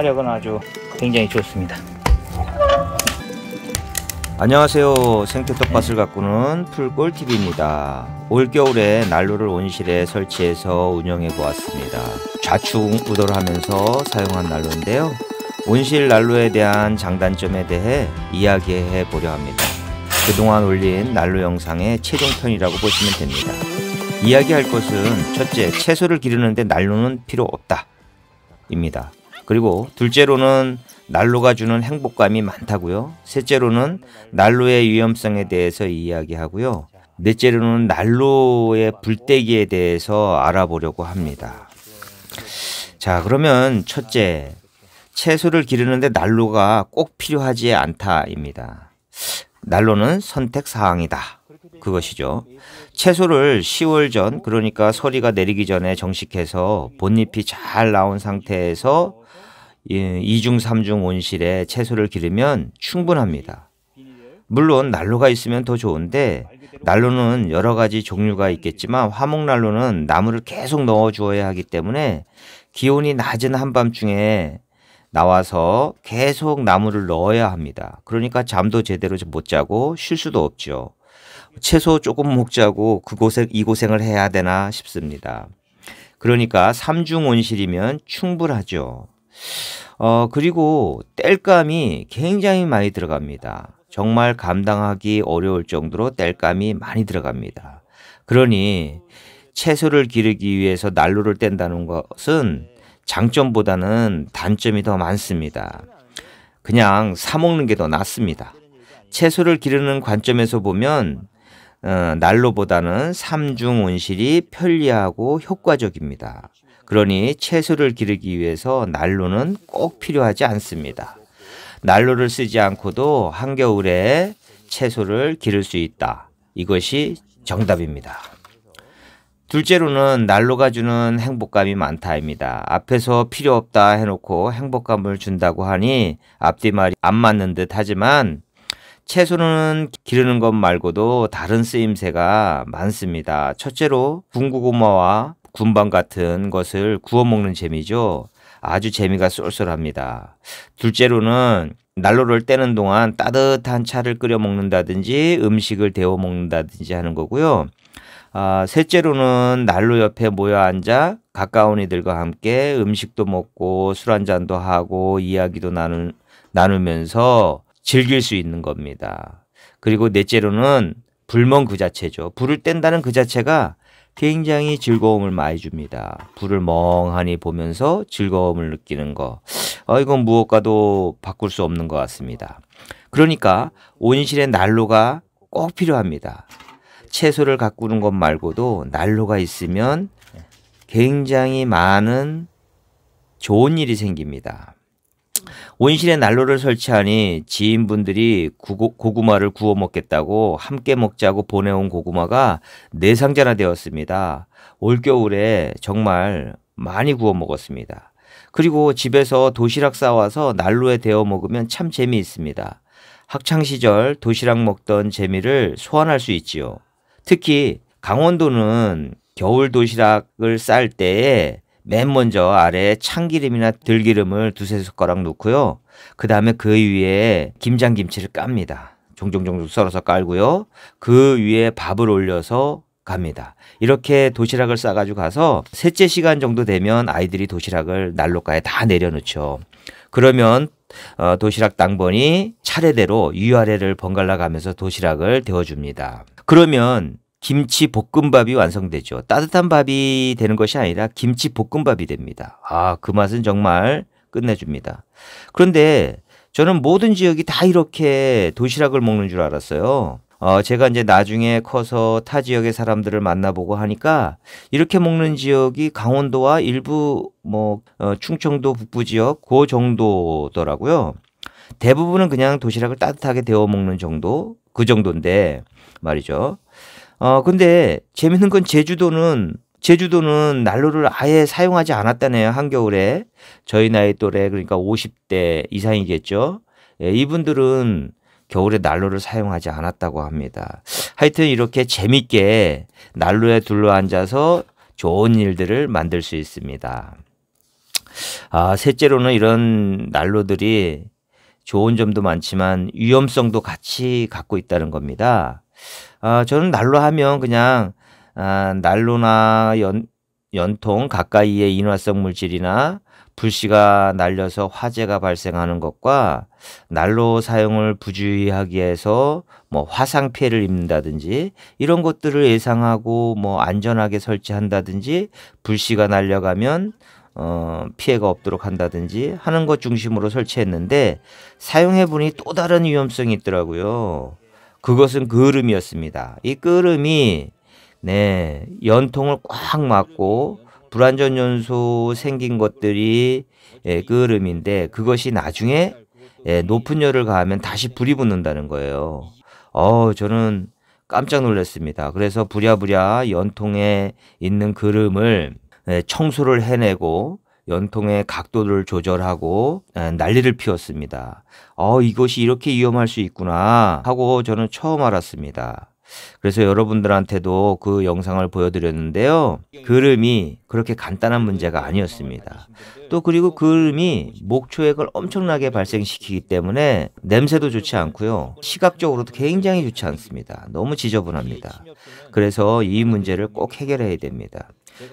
화력은 아주 굉장히 좋습니다. 안녕하세요. 생태떡밭을 가꾸는 풀꿀TV입니다. 올겨울에 난로를 온실에 설치해서 운영해 보았습니다. 좌충 우도 하면서 사용한 난로인데요. 온실 난로에 대한 장단점에 대해 이야기해 보려 합니다. 그동안 올린 난로 영상의 최종편이라고 보시면 됩니다. 이야기할 것은 첫째, 채소를 기르는데 난로는 필요 없다. 입니다. 그리고 둘째로는 난로가 주는 행복감이 많다고요. 셋째로는 난로의 위험성에 대해서 이야기하고요. 넷째로는 난로의 불때기에 대해서 알아보려고 합니다. 자, 그러면 첫째, 채소를 기르는데 난로가 꼭 필요하지 않다입니다. 난로는 선택 사항이다. 그것이죠. 채소를 10월 전, 그러니까 서리가 내리기 전에 정식해서 본잎이 잘 나온 상태에서 예, 이중3중 온실에 채소를 기르면 충분합니다. 물론 난로가 있으면 더 좋은데 난로는 여러 가지 종류가 있겠지만 화목난로는 나무를 계속 넣어 주어야 하기 때문에 기온이 낮은 한밤중에 나와서 계속 나무를 넣어야 합니다. 그러니까 잠도 제대로 못 자고 쉴 수도 없죠. 채소 조금 먹자고 그곳에 이 고생을 해야 되나 싶습니다. 그러니까 삼중 온실이면 충분하죠. 어, 그리고 땔감이 굉장히 많이 들어갑니다. 정말 감당하기 어려울 정도로 땔감이 많이 들어갑니다. 그러니 채소를 기르기 위해서 난로를 뗀다는 것은 장점보다는 단점이 더 많습니다. 그냥 사먹는 게 더 낫습니다. 채소를 기르는 관점에서 보면 어, 난로보다는 삼중 온실이 편리하고 효과적입니다. 그러니 채소를 기르기 위해서 난로는 꼭 필요하지 않습니다. 난로를 쓰지 않고도 한겨울에 채소를 기를 수 있다. 이것이 정답입니다. 둘째로는 난로가 주는 행복감이 많다입니다. 앞에서 필요 없다 해놓고 행복감을 준다고 하니 앞뒤 말이 안 맞는 듯 하지만 채소는 기르는 것 말고도 다른 쓰임새가 많습니다. 첫째로 군고구마와 군방 같은 것을 구워 먹는 재미죠. 아주 재미가 쏠쏠합니다. 둘째로는 난로를 떼는 동안 따뜻한 차를 끓여 먹는다든지 음식을 데워 먹는다든지 하는 거고요. 아, 셋째로는 난로 옆에 모여 앉아 가까운 이들과 함께 음식도 먹고 술 한잔도 하고 이야기도 나누, 나누면서 즐길 수 있는 겁니다. 그리고 넷째로는 불멍 그 자체죠. 불을 뗀다는 그 자체가 굉장히 즐거움을 많이 줍니다. 불을 멍하니 보면서 즐거움을 느끼는 거. 어, 이건 무엇과도 바꿀 수 없는 것 같습니다. 그러니까 온실에 난로가 꼭 필요합니다. 채소를 가꾸는 것 말고도 난로가 있으면 굉장히 많은 좋은 일이 생깁니다. 온실에 난로를 설치하니 지인분들이 구, 고구마를 구워 먹겠다고 함께 먹자고 보내온 고구마가 네 상자나 되었습니다. 올겨울에 정말 많이 구워 먹었습니다. 그리고 집에서 도시락 싸와서 난로에 데워 먹으면 참 재미있습니다. 학창시절 도시락 먹던 재미를 소환할 수 있지요. 특히 강원도는 겨울 도시락을 쌀 때에 맨 먼저 아래에 참기름이나 들기름을 두세 숟가락 넣고요. 그 다음에 그 위에 김장김치를 깝니다. 종종종종 썰어서 깔고요. 그 위에 밥을 올려서 갑니다. 이렇게 도시락을 싸가지고 가서 셋째 시간 정도 되면 아이들이 도시락을 난로가에 다 내려놓죠. 그러면 어, 도시락 당번이 차례대로 위아래를 번갈아 가면서 도시락을 데워줍니다. 그러면 김치 볶음밥이 완성되죠. 따뜻한 밥이 되는 것이 아니라 김치 볶음밥이 됩니다. 아, 그 맛은 정말 끝내줍니다. 그런데 저는 모든 지역이 다 이렇게 도시락을 먹는 줄 알았어요. 어, 제가 이제 나중에 커서 타 지역의 사람들을 만나보고 하니까 이렇게 먹는 지역이 강원도와 일부 뭐 어, 충청도 북부 지역 그 정도더라고요. 대부분은 그냥 도시락을 따뜻하게 데워 먹는 정도 그 정도인데 말이죠. 어, 근데 재밌는 건 제주도는 제주도는 난로를 아예 사용하지 않았다네요. 한겨울에. 저희 나이 또래 그러니까 50대 이상이겠죠. 예, 이분들은 겨울에 난로를 사용하지 않았다고 합니다. 하여튼 이렇게 재밌게 난로에 둘러앉아서 좋은 일들을 만들 수 있습니다. 아, 셋째로는 이런 난로들이 좋은 점도 많지만 위험성도 같이 갖고 있다는 겁니다. 아, 저는 날로 하면 그냥 아, 난로나 연, 연통 가까이에 인화성 물질이나 불씨가 날려서 화재가 발생하는 것과 난로 사용을 부주의하기위 해서 뭐 화상 피해를 입는다든지 이런 것들을 예상하고 뭐 안전하게 설치한다든지 불씨가 날려가면 어, 피해가 없도록 한다든지 하는 것 중심으로 설치했는데 사용해 보니 또 다른 위험성이 있더라고요. 그것은 그름이었습니다. 이 그름이 네, 연통을 꽉 막고 불완전 연소 생긴 것들이 예, 그름인데 그것이 나중에 예, 높은 열을 가하면 다시 불이 붙는다는 거예요. 어, 저는 깜짝 놀랐습니다. 그래서 부랴부랴 연통에 있는 그름을 예, 청소를 해내고 연통의 각도를 조절하고 난리를 피웠습니다. 어, 이것이 이렇게 위험할 수 있구나 하고 저는 처음 알았습니다. 그래서 여러분들한테도 그 영상을 보여드렸는데요. 그름이 그렇게 간단한 문제가 아니었습니다. 또 그리고 그름이 목초액을 엄청나게 발생시키기 때문에 냄새도 좋지 않고요. 시각적으로도 굉장히 좋지 않습니다. 너무 지저분합니다. 그래서 이 문제를 꼭 해결해야 됩니다.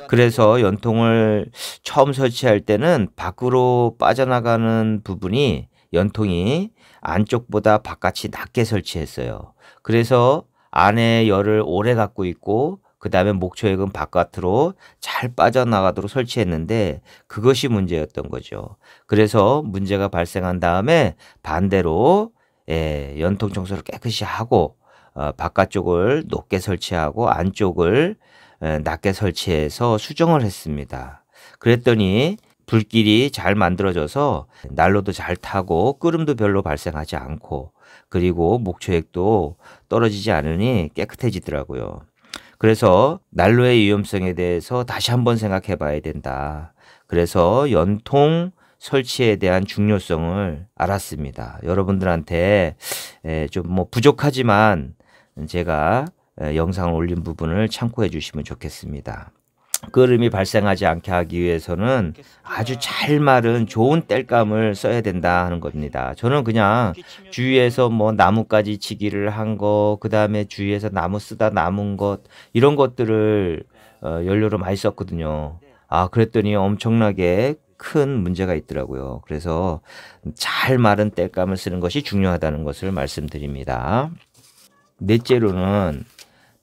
그래서 연통을 처음 설치할 때는 밖으로 빠져나가는 부분이 연통이 안쪽보다 바깥이 낮게 설치했어요. 그래서 안에 열을 오래 갖고 있고 그 다음에 목초액은 바깥으로 잘 빠져나가도록 설치했는데 그것이 문제였던 거죠. 그래서 문제가 발생한 다음에 반대로 예, 연통 청소를 깨끗이 하고 어, 바깥쪽을 높게 설치하고 안쪽을 낮게 설치해서 수정을 했습니다. 그랬더니 불길이 잘 만들어져서 난로도 잘 타고 끓음도 별로 발생하지 않고 그리고 목초액도 떨어지지 않으니 깨끗해지더라고요. 그래서 난로의 위험성에 대해서 다시 한번 생각해 봐야 된다. 그래서 연통 설치에 대한 중요성을 알았습니다. 여러분들한테 좀뭐 부족하지만 제가 영상을 올린 부분을 참고해 주시면 좋겠습니다. 끓음이 발생하지 않게 하기 위해서는 아주 잘 마른 좋은 땔감을 써야 된다 하는 겁니다. 저는 그냥 주위에서 뭐 나뭇가지 치기를 한 거, 그 다음에 주위에서 나무 쓰다 남은 것, 이런 것들을 어, 연료로 많이 썼거든요. 아, 그랬더니 엄청나게 큰 문제가 있더라고요. 그래서 잘 마른 땔감을 쓰는 것이 중요하다는 것을 말씀드립니다. 넷째로는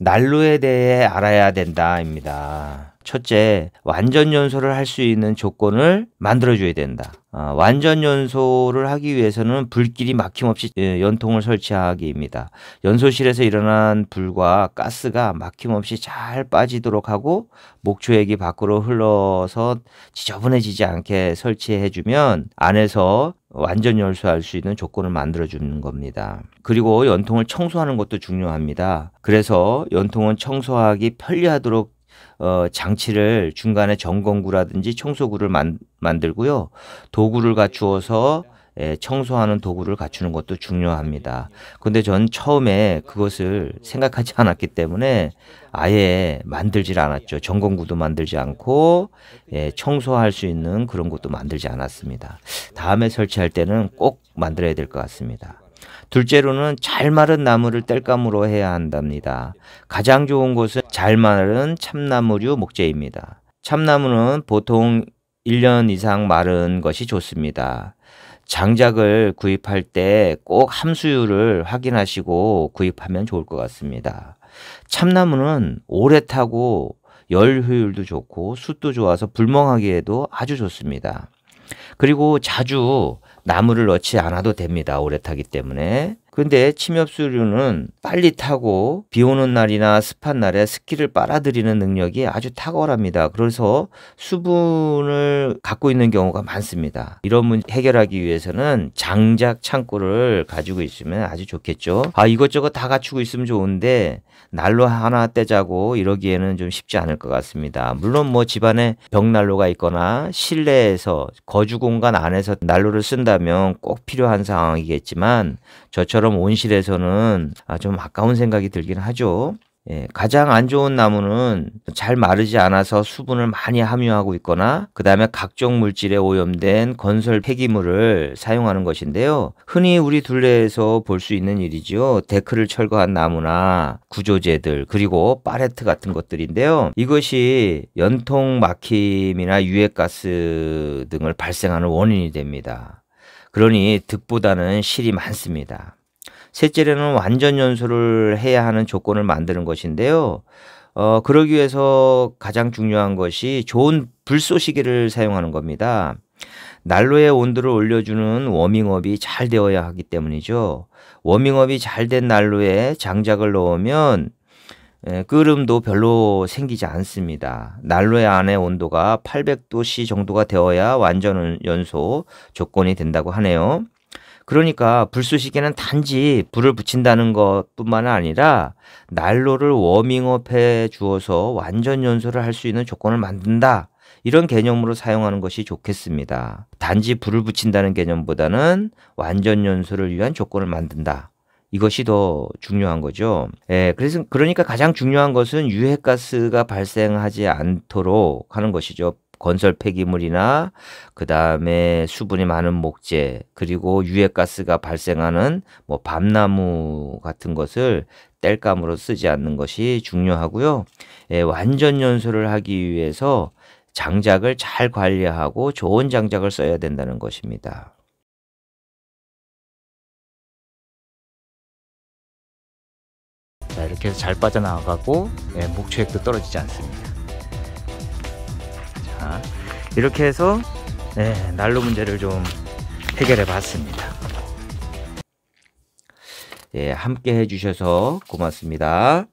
난로에 대해 알아야 된다입니다. 첫째, 완전 연소를 할 수 있는 조건을 만들어줘야 된다. 아, 완전 연소를 하기 위해서는 불길이 막힘없이 예, 연통을 설치하기입니다. 연소실에서 일어난 불과 가스가 막힘없이 잘 빠지도록 하고 목초액이 밖으로 흘러서 지저분해지지 않게 설치해주면 안에서 완전 열수할 수 있는 조건을 만들어 주는 겁니다. 그리고 연통을 청소하는 것도 중요합니다. 그래서 연통은 청소하기 편리하도록 어, 장치를 중간에 점검구라든지 청소구를 만, 만들고요. 도구를 갖추어서 예, 청소하는 도구를 갖추는 것도 중요합니다. 근데 전 처음에 그것을 생각하지 않았기 때문에 아예 만들질 않았죠. 전공구도 만들지 않고 예, 청소할 수 있는 그런 것도 만들지 않았습니다. 다음에 설치할 때는 꼭 만들어야 될 것 같습니다. 둘째로는 잘 마른 나무를 땔감으로 해야 한답니다. 가장 좋은 곳은 잘 마른 참나무류 목재입니다. 참나무는 보통 1년 이상 마른 것이 좋습니다. 장작을 구입할 때 꼭 함수율을 확인하시고 구입하면 좋을 것 같습니다. 참나무는 오래 타고 열 효율도 좋고 숯도 좋아서 불멍하기에도 아주 좋습니다. 그리고 자주 나무를 넣지 않아도 됩니다. 오래 타기 때문에. 근데 침엽수류는 빨리 타고 비 오는 날이나 습한 날에 습기를 빨아들이는 능력이 아주 탁월합니다. 그래서 수분을 갖고 있는 경우가 많습니다. 이런 문제 해결하기 위해서는 장작 창고를 가지고 있으면 아주 좋겠죠. 아, 이것저것 다 갖추고 있으면 좋은데 난로 하나 떼자고 이러기에는 좀 쉽지 않을 것 같습니다. 물론 뭐 집안에 벽난로가 있거나 실내에서 거주 공간 안에서 난로를 쓴다면 꼭 필요한 상황이겠지만 저처럼 저처럼 온실에서는 아, 좀 아까운 생각이 들긴 하죠. 예, 가장 안 좋은 나무는 잘 마르지 않아서 수분을 많이 함유하고 있거나 그 다음에 각종 물질에 오염된 건설 폐기물을 사용하는 것인데요. 흔히 우리 둘레에서 볼 수 있는 일이지요. 데크를 철거한 나무나 구조재들 그리고 파레트 같은 것들인데요. 이것이 연통 막힘이나 유해가스 등을 발생하는 원인이 됩니다. 그러니 득보다는 실이 많습니다. 셋째로는 완전 연소를 해야 하는 조건을 만드는 것인데요. 어, 그러기 위해서 가장 중요한 것이 좋은 불쏘시개를 사용하는 겁니다. 난로의 온도를 올려주는 워밍업이 잘 되어야 하기 때문이죠. 워밍업이 잘 된 난로에 장작을 넣으면 예, 끓음도 별로 생기지 않습니다. 난로의 안에 온도가 800도씨 정도가 되어야 완전 연소 조건이 된다고 하네요. 그러니까 불쏘시개는 단지 불을 붙인다는 것뿐만 아니라 난로를 워밍업해 주어서 완전 연소를 할 수 있는 조건을 만든다. 이런 개념으로 사용하는 것이 좋겠습니다. 단지 불을 붙인다는 개념보다는 완전 연소를 위한 조건을 만든다. 이것이 더 중요한 거죠. 예, 그래서 그러니까 가장 중요한 것은 유해가스가 발생하지 않도록 하는 것이죠. 건설 폐기물이나 그 다음에 수분이 많은 목재 그리고 유해가스가 발생하는 뭐 밤나무 같은 것을 땔감으로 쓰지 않는 것이 중요하고요. 예, 완전 연소를 하기 위해서 장작을 잘 관리하고 좋은 장작을 써야 된다는 것입니다. 자, 이렇게 해서 잘 빠져나가고 예, 목초액도 떨어지지 않습니다. 아, 이렇게 해서 네, 난로 문제를 좀 해결해 봤습니다. 예, 함께 해주셔서 고맙습니다.